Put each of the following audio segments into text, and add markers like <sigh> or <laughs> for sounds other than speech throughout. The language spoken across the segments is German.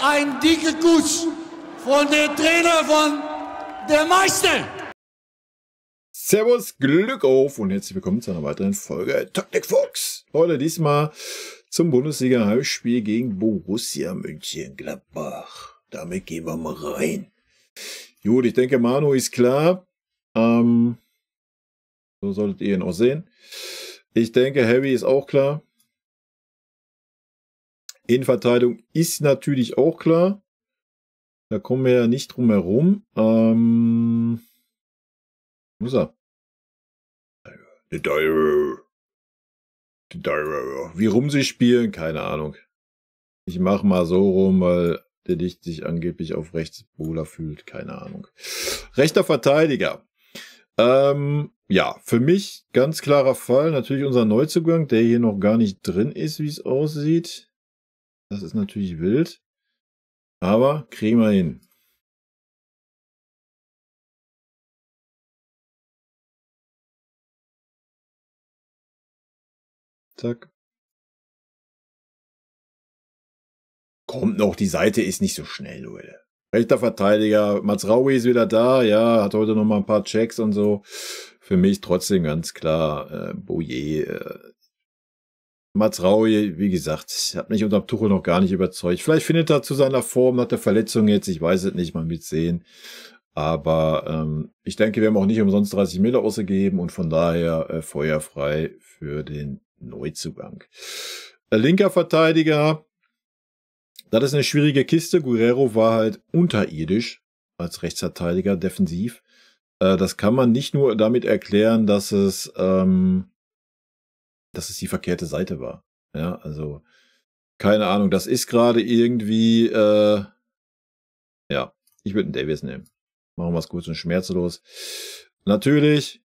Ein dicke Kuss von der Trainer von der Meister. Servus, Glück auf und herzlich willkommen zu einer weiteren Folge Taktik Fox. Heute diesmal zum bundesliga halbspiel gegen Borussia München-Gladbach. Damit gehen wir mal rein. Gut, ich denke, Manu ist klar. Ähm, so solltet ihr ihn auch sehen. Ich denke, Harry ist auch klar. Innenverteidigung ist natürlich auch klar. Da kommen wir ja nicht drum herum. Ähm, muss er. The Diver. The Diver. Wie rum sie spielen, keine Ahnung. Ich mach mal so rum, weil der Dicht sich angeblich auf Rechtsbohler fühlt, keine Ahnung. Rechter Verteidiger. Ähm, ja, für mich ganz klarer Fall. Natürlich unser Neuzugang, der hier noch gar nicht drin ist, wie es aussieht. Das ist natürlich wild, aber kriegen wir hin. Zack. Kommt noch, die Seite ist nicht so schnell, Leute. Rechter Verteidiger, Mazraoui ist wieder da, ja, hat heute noch mal ein paar Checks und so. Für mich trotzdem ganz klar, äh, Boyer äh, Mats Raui, wie gesagt, hat mich unter Tuchel noch gar nicht überzeugt. Vielleicht findet er zu seiner Form nach der Verletzung jetzt, ich weiß es nicht, mal mit sehen. Aber ähm, ich denke, wir haben auch nicht umsonst 30 Mille ausgegeben und von daher äh, feuerfrei für den Neuzugang. Äh, linker Verteidiger, das ist eine schwierige Kiste. Guerrero war halt unterirdisch als Rechtsverteidiger defensiv. Äh, das kann man nicht nur damit erklären, dass es ähm, dass es die verkehrte Seite war. Ja, also keine Ahnung, das ist gerade irgendwie, äh, ja, ich würde einen Davis nehmen. Machen wir es kurz und schmerzlos. Natürlich,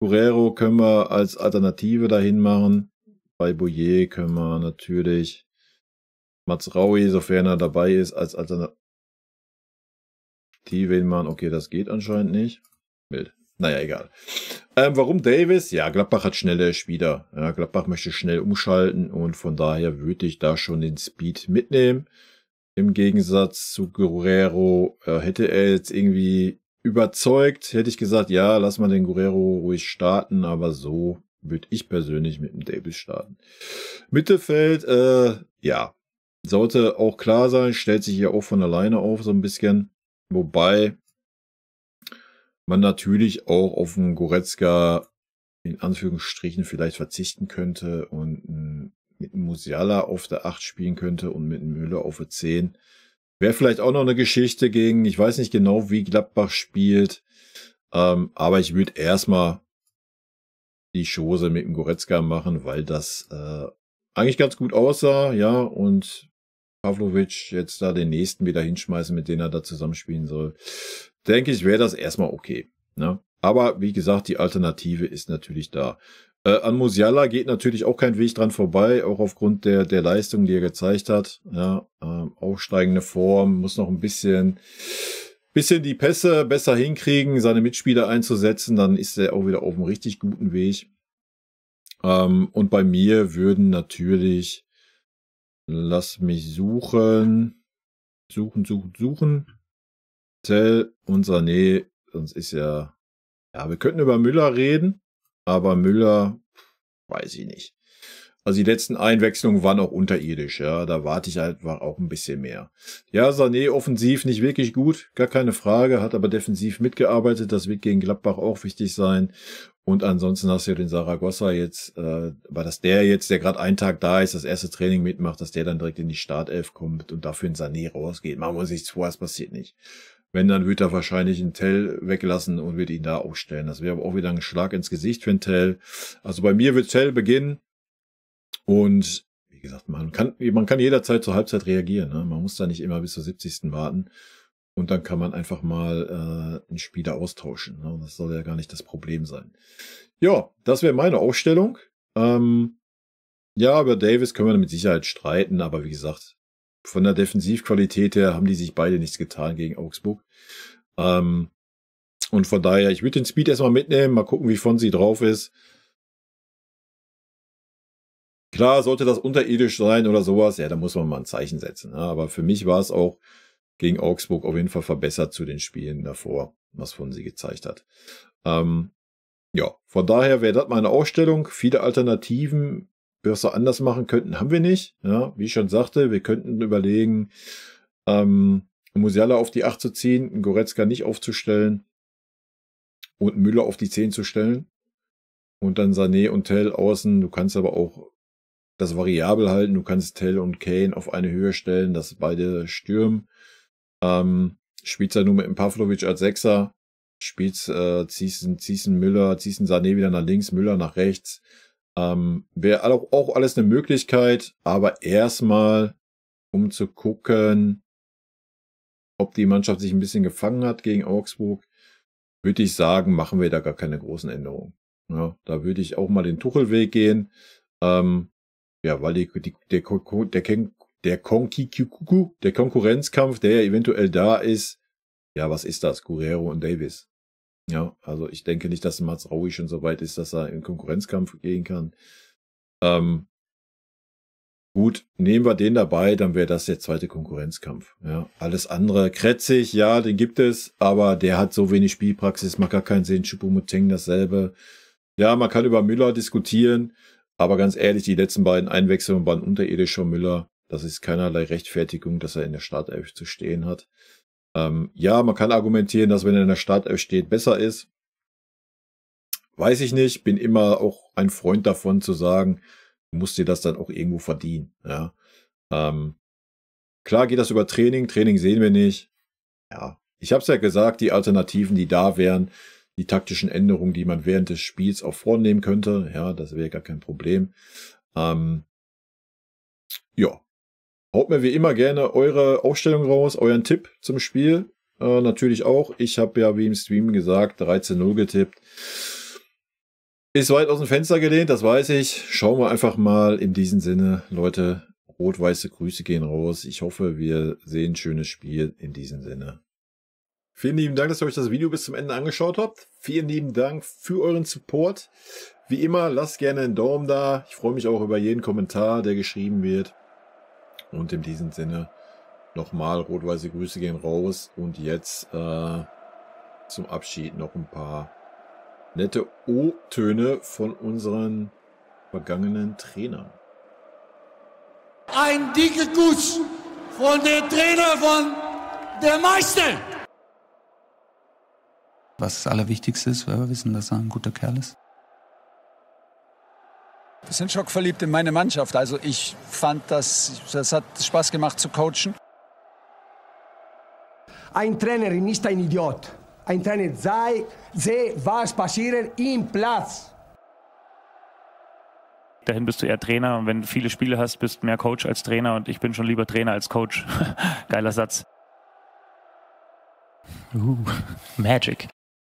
Guerrero können wir als Alternative dahin machen. Bei Bouillet können wir natürlich Mats Raui, sofern er dabei ist, als Alternative hinmachen. Okay, das geht anscheinend nicht. Bild. Naja, egal. Ähm, warum Davis? Ja, Gladbach hat schnelle Spieler. Ja, Gladbach möchte schnell umschalten und von daher würde ich da schon den Speed mitnehmen. Im Gegensatz zu Guerrero äh, hätte er jetzt irgendwie überzeugt, hätte ich gesagt, ja, lass mal den Guerrero ruhig starten, aber so würde ich persönlich mit dem Davis starten. Mittelfeld, äh, ja, sollte auch klar sein, stellt sich hier auch von alleine auf so ein bisschen. Wobei, man natürlich auch auf einen Goretzka in Anführungsstrichen vielleicht verzichten könnte und mit einem Musiala auf der 8 spielen könnte und mit einem Müller auf der 10. Wäre vielleicht auch noch eine Geschichte gegen, ich weiß nicht genau, wie Gladbach spielt, ähm, aber ich würde erstmal die Chose mit dem Goretzka machen, weil das äh, eigentlich ganz gut aussah, ja, und Pavlovic jetzt da den nächsten wieder hinschmeißen, mit dem er da zusammenspielen soll denke ich, wäre das erstmal okay. Ne? Aber wie gesagt, die Alternative ist natürlich da. Äh, an Musiala geht natürlich auch kein Weg dran vorbei, auch aufgrund der, der Leistung, die er gezeigt hat. Ja, äh, aufsteigende Form, muss noch ein bisschen, bisschen die Pässe besser hinkriegen, seine Mitspieler einzusetzen, dann ist er auch wieder auf einem richtig guten Weg. Ähm, und bei mir würden natürlich, lass mich suchen, suchen, suchen, suchen. Tell und Sané, sonst ist ja, ja, wir könnten über Müller reden, aber Müller, weiß ich nicht. Also die letzten Einwechslungen waren auch unterirdisch, ja, da warte ich einfach halt auch ein bisschen mehr. Ja, Sané offensiv nicht wirklich gut, gar keine Frage, hat aber defensiv mitgearbeitet, das wird gegen Gladbach auch wichtig sein. Und ansonsten hast du ja den Saragossa jetzt, äh, weil das der jetzt, der gerade einen Tag da ist, das erste Training mitmacht, dass der dann direkt in die Startelf kommt und dafür in Sané rausgeht. Machen wir uns nichts vor, es passiert nicht. Wenn, dann wird er wahrscheinlich einen Tell weglassen und wird ihn da aufstellen. Das wäre aber auch wieder ein Schlag ins Gesicht für einen Tell. Also bei mir wird Tell beginnen. Und wie gesagt, man kann, man kann jederzeit zur Halbzeit reagieren. Ne? Man muss da nicht immer bis zur 70. warten. Und dann kann man einfach mal äh, einen Spieler austauschen. Ne? Das soll ja gar nicht das Problem sein. Ja, das wäre meine Aufstellung. Ähm, ja, über Davis können wir mit Sicherheit streiten, aber wie gesagt, von der Defensivqualität her haben die sich beide nichts getan gegen Augsburg. Ähm, und von daher, ich würde den Speed erstmal mitnehmen, mal gucken, wie von sie drauf ist. Klar, sollte das unterirdisch sein oder sowas, ja, da muss man mal ein Zeichen setzen. Ne? Aber für mich war es auch gegen Augsburg auf jeden Fall verbessert zu den Spielen davor, was von sie gezeigt hat. Ähm, ja, von daher wäre das meine Ausstellung. Viele Alternativen Börse anders machen könnten, haben wir nicht. Ja, wie ich schon sagte, wir könnten überlegen, ähm, Musiala auf die 8 zu ziehen, Goretzka nicht aufzustellen und Müller auf die 10 zu stellen. Und dann Sané und Tell außen. Du kannst aber auch das variabel halten. Du kannst Tell und Kane auf eine Höhe stellen, dass beide stürmen. Ähm, spielst ja nur mit Pavlovic als Sechser. Spielst, äh, ziehst, ziehst Müller, ziehst Sané wieder nach links, Müller nach rechts. Ähm, Wäre auch alles eine Möglichkeit, aber erstmal, um zu gucken, ob die Mannschaft sich ein bisschen gefangen hat gegen Augsburg, würde ich sagen, machen wir da gar keine großen Änderungen. Ja, da würde ich auch mal den Tuchelweg gehen. Ähm, ja, weil die, die, der, der, der, Konkurrenzkampf, der ja eventuell da ist, ja, was ist das? Guerrero und Davis. Ja, also ich denke nicht, dass Mats Mazraoui schon so weit ist, dass er in Konkurrenzkampf gehen kann. Ähm, gut, nehmen wir den dabei, dann wäre das der zweite Konkurrenzkampf. Ja, alles andere, Kretzig, ja, den gibt es, aber der hat so wenig Spielpraxis, macht gar keinen Sinn. Chupomuteng dasselbe. Ja, man kann über Müller diskutieren, aber ganz ehrlich, die letzten beiden Einwechslungen waren unterirdisch von Müller. Das ist keinerlei Rechtfertigung, dass er in der Startelf zu stehen hat. Ähm, ja, man kann argumentieren, dass wenn er in der Startelf steht, besser ist. Weiß ich nicht, bin immer auch ein Freund davon zu sagen, du musst dir das dann auch irgendwo verdienen. Ja. Ähm, klar geht das über Training, Training sehen wir nicht. Ja, ich habe es ja gesagt, die Alternativen, die da wären, die taktischen Änderungen, die man während des Spiels auch vornehmen könnte, ja, das wäre gar kein Problem. Ähm, ja, Haut mir wie immer gerne eure Aufstellung raus, euren Tipp zum Spiel. Äh, natürlich auch. Ich habe ja wie im Stream gesagt 13-0 getippt. Ist weit aus dem Fenster gelehnt, das weiß ich. Schauen wir einfach mal in diesem Sinne, Leute. Rot-weiße Grüße gehen raus. Ich hoffe, wir sehen ein schönes Spiel in diesem Sinne. Vielen lieben Dank, dass ihr euch das Video bis zum Ende angeschaut habt. Vielen lieben Dank für euren Support. Wie immer, lasst gerne einen Daumen da. Ich freue mich auch über jeden Kommentar, der geschrieben wird. Und in diesem Sinne nochmal rot-weiße Grüße gehen raus. Und jetzt äh, zum Abschied noch ein paar nette O-Töne von unseren vergangenen Trainern. Ein dicker Kuss von der Trainer von der Meister. Was das Allerwichtigste ist, weil wir wissen, dass er ein guter Kerl ist. Wir sind schockverliebt in meine Mannschaft. Also ich fand, das, das hat Spaß gemacht zu coachen. Ein Trainer ist nicht ein Idiot. Ein Trainer sei, sehe, was passiert im Platz. Dahin bist du eher Trainer und wenn du viele Spiele hast, bist du mehr Coach als Trainer und ich bin schon lieber Trainer als Coach. <laughs> Geiler Satz. Uh, Magic.